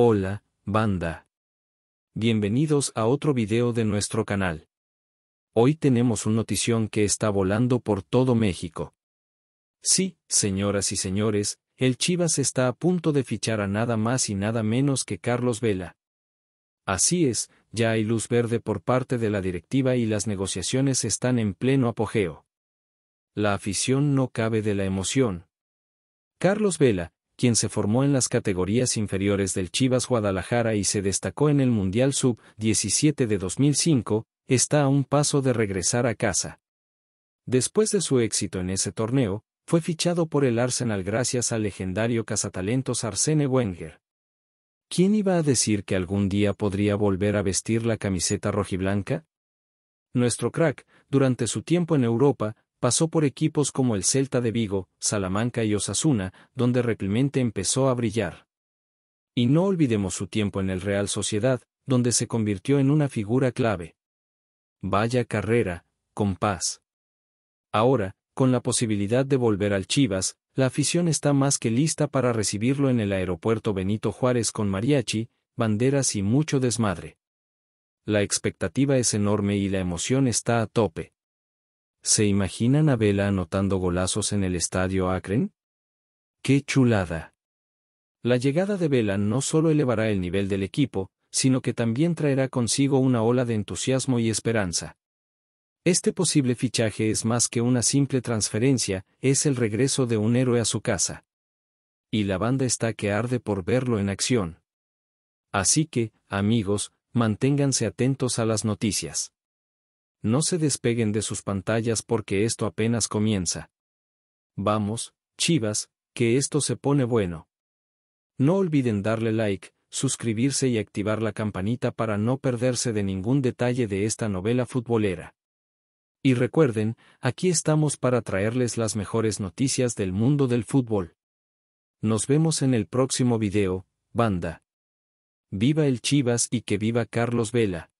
Hola, banda. Bienvenidos a otro video de nuestro canal. Hoy tenemos una notición que está volando por todo México. Sí, señoras y señores, el Chivas está a punto de fichar a nada más y nada menos que Carlos Vela. Así es, ya hay luz verde por parte de la directiva y las negociaciones están en pleno apogeo. La afición no cabe de la emoción. Carlos Vela, quien se formó en las categorías inferiores del Chivas Guadalajara y se destacó en el Mundial Sub-17 de 2005, está a un paso de regresar a casa. Después de su éxito en ese torneo, fue fichado por el Arsenal gracias al legendario cazatalentos Arsene Wenger. ¿Quién iba a decir que algún día podría volver a vestir la camiseta rojiblanca? Nuestro crack, durante su tiempo en Europa, pasó por equipos como el Celta de Vigo, Salamanca y Osasuna, donde Reclemente empezó a brillar. Y no olvidemos su tiempo en el Real Sociedad, donde se convirtió en una figura clave. Vaya carrera, compás. Ahora, con la posibilidad de volver al Chivas, la afición está más que lista para recibirlo en el aeropuerto Benito Juárez con mariachi, banderas y mucho desmadre. La expectativa es enorme y la emoción está a tope. ¿Se imaginan a Vela anotando golazos en el estadio Akron? ¡Qué chulada! La llegada de Vela no solo elevará el nivel del equipo, sino que también traerá consigo una ola de entusiasmo y esperanza. Este posible fichaje es más que una simple transferencia, es el regreso de un héroe a su casa. Y la banda está que arde por verlo en acción. Así que, amigos, manténganse atentos a las noticias. No se despeguen de sus pantallas porque esto apenas comienza. Vamos, chivas, que esto se pone bueno. No olviden darle like, suscribirse y activar la campanita para no perderse de ningún detalle de esta novela futbolera. Y recuerden, aquí estamos para traerles las mejores noticias del mundo del fútbol. Nos vemos en el próximo video, banda. Viva el Chivas y que viva Carlos Vela.